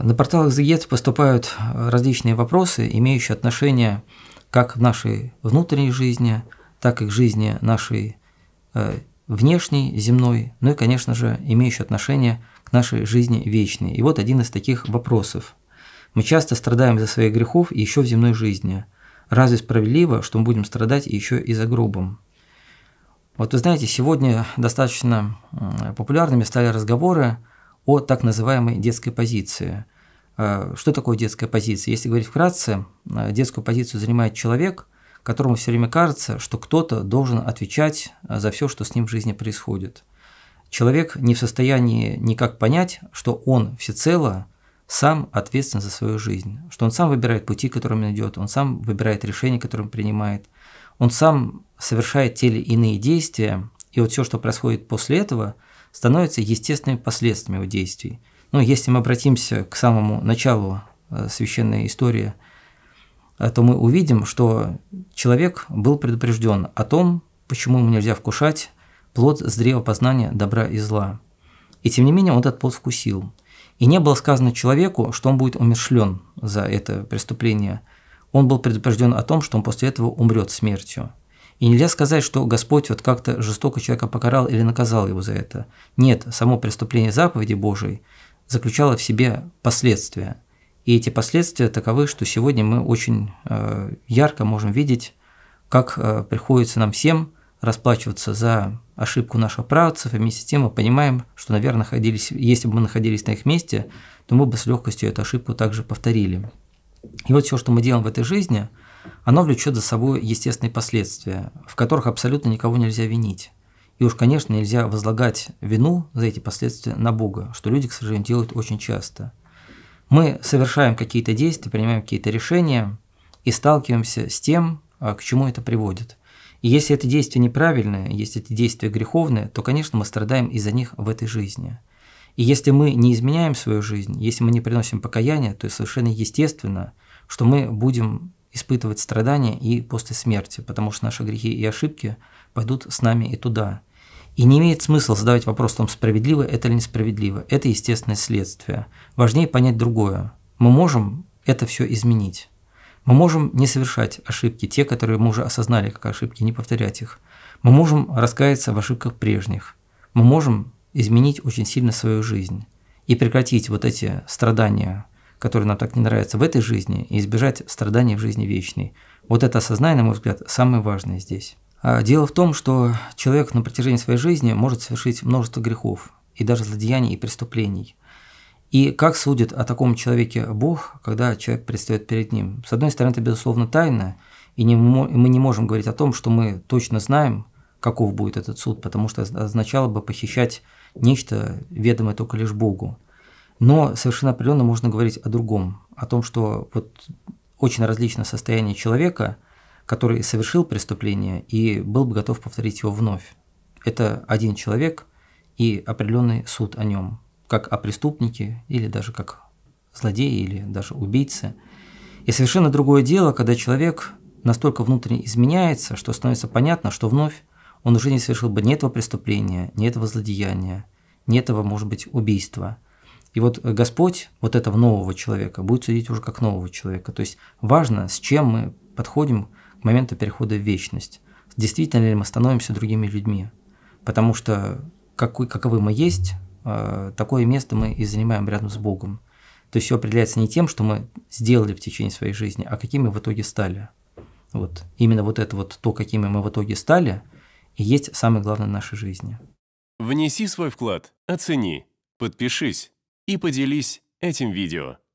На порталах Exeget поступают э, различные вопросы, имеющие отношение как к нашей внутренней жизни, так и к жизни нашей э, внешней, земной, ну и, конечно же, имеющие отношение к нашей жизни вечной. И вот один из таких вопросов. Мы часто страдаем за своих грехов и еще в земной жизни. Разве справедливо, что мы будем страдать еще и за гробом? Вот вы знаете, сегодня достаточно популярными стали разговоры о так называемой детской позиции – Э, что такое детская позиция? Если говорить вкратце, э, детскую позицию занимает человек, которому все время кажется, что кто-то должен отвечать э, за все, что с ним в жизни происходит. Человек не в состоянии никак понять, что он всецело сам ответственен за свою жизнь, что он сам выбирает пути, которыми он идет, он сам выбирает решения, которые он принимает, он сам совершает те или иные действия, и вот все, что происходит после этого, становится естественными последствиями его действий – ну, если мы обратимся к самому началу э, священной истории, э, то мы увидим, что человек был предупрежден о том, почему ему нельзя вкушать плод с древа познания добра и зла. И тем не менее он этот плод вкусил. И не было сказано человеку, что он будет умершлен за это преступление. Он был предупрежден о том, что он после этого умрет смертью. И нельзя сказать, что Господь вот как-то жестоко человека покарал или наказал его за это. Нет, само преступление заповеди Божией заключала в себе последствия. И эти последствия таковы, что сегодня мы очень э, ярко можем видеть, как э, приходится нам всем расплачиваться за ошибку наших правцев, и вместе с тем мы понимаем, что, наверное, находились, если бы мы находились на их месте, то мы бы с легкостью эту ошибку также повторили. И вот все, что мы делаем в этой жизни, оно влечет за собой естественные последствия, в которых абсолютно никого нельзя винить. И уж, конечно, нельзя возлагать вину за эти последствия на Бога, что люди, к сожалению, делают очень часто. Мы совершаем какие-то действия, принимаем какие-то решения и сталкиваемся с тем, а, к чему это приводит. И если это действие неправильное, если эти действия греховные, то, конечно, мы страдаем из-за них в этой жизни. И если мы не изменяем свою жизнь, если мы не приносим покаяние, то совершенно естественно, что мы будем испытывать страдания и после смерти, потому что наши грехи и ошибки пойдут с нами и туда – и не имеет смысла задавать вопрос, там справедливо это или несправедливо. Это естественное следствие. Важнее понять другое. Мы можем это все изменить. Мы можем не совершать ошибки, те, которые мы уже осознали как ошибки, не повторять их. Мы можем раскаяться в ошибках прежних. Мы можем изменить очень сильно свою жизнь и прекратить вот эти страдания, которые нам так не нравятся в этой жизни, и избежать страданий в жизни вечной. Вот это осознание, на мой взгляд, самое важное здесь. А, дело в том, что человек на протяжении своей жизни может совершить множество грехов, и даже злодеяний и преступлений. И как судит о таком человеке Бог, когда человек предстает перед ним? С одной стороны, это, безусловно, тайна, и мы не можем говорить о том, что мы точно знаем, каков будет этот суд, потому что означало бы похищать нечто, ведомое только лишь Богу. Но совершенно определенно можно говорить о другом, о том, что вот очень различно состояние человека – который совершил преступление и был бы готов повторить его вновь. Это один человек и определенный суд о нем, как о преступнике или даже как злодее или даже убийце. И совершенно другое дело, когда человек настолько внутренне изменяется, что становится понятно, что вновь он уже не совершил бы ни этого преступления, ни этого злодеяния, ни этого, может быть, убийства. И вот Господь вот этого нового человека будет судить уже как нового человека. То есть важно, с чем мы подходим момента перехода в вечность. Действительно ли мы становимся другими людьми? Потому что какой, каковы мы есть, а, такое место мы и занимаем рядом с Богом. То есть все определяется не тем, что мы сделали в течение своей жизни, а какими в итоге стали. Вот именно вот это вот то, какими мы в итоге стали, и есть самое главное в нашей жизни. Внеси свой вклад, оцени, подпишись и поделись этим видео.